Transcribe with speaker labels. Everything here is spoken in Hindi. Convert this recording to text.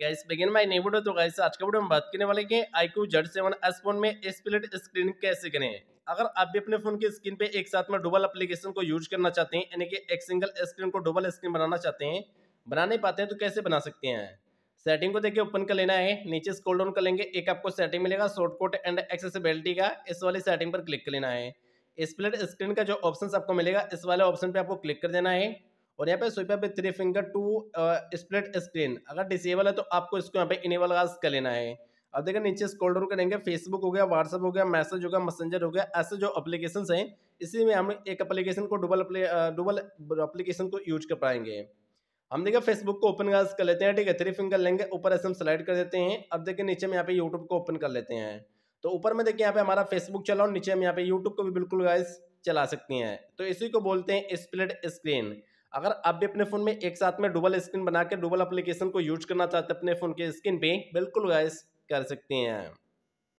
Speaker 1: गाइस बिगिन माय नई वीडियो तो गाइस आज का वीडियो हम बात करने वाले हैं iQOO Z seven S phone में स्प्लिट स्क्रीन कैसे करें अगर आप भी अपने फोन की स्क्रीन पे एक साथ में डबल एप्लीकेशन को यूज करना चाहते हैं यानी कि एक सिंगल स्क्रीन को डबल स्क्रीन बनाना चाहते हैं बना नहीं पाते हैं तो कैसे बना सकते हैं सेटिंग को देखिए ओपन कर लेना है नीचे स्क्रॉल डाउन कर लेंगे एक आपको सेटिंग मिलेगा शॉर्टकट एंड एक्सेसिबिलिटी का इस वाली सेटिंग पर क्लिक कर लेना है स्प्लिट स्क्रीन का जो ऑप्शन आपको मिलेगा इस वाले ऑप्शन पे आपको क्लिक कर देना है और यहाँ पे स्विप पे three finger to split screen अगर डिसेबल है तो आपको इसको यहाँ पे इनेबल कर लेना है अब देखिए नीचे स्क्रॉल डाउन करेंगे फेसबुक हो गया व्हाट्सअप हो गया मैसेज हो गया मैसेंजर हो गया ऐसे जो अप्लीकेशन हैं इसी में हम एक अप्लीकेशन को डुबल डुबल अप्लीकेशन को यूज कर पाएंगे हम देखिए फेसबुक को ओपन गाज कर लेते हैं ठीक है थ्री फिंगर लेंगे ऊपर ऐसे हम सिलेक्ट कर देते हैं अब देखिए नीचे में यहाँ पे यूट्यूब को ओपन कर लेते हैं तो ऊपर में देखिए यहाँ पे हमारा फेसबुक चला और नीचे हम यहाँ पे यूट्यूब को भी बिल्कुल गाइस चला सकती हैं तो इसी को बोलते हैं स्प्लिट स्क्रीन अगर आप भी अपने फ़ोन में एक साथ में डुबल स्क्रीन बना के डुबल अप्लीकेशन को यूज करना चाहते हैं अपने फ़ोन के स्क्रीन पे बिल्कुल गैस कर सकते हैं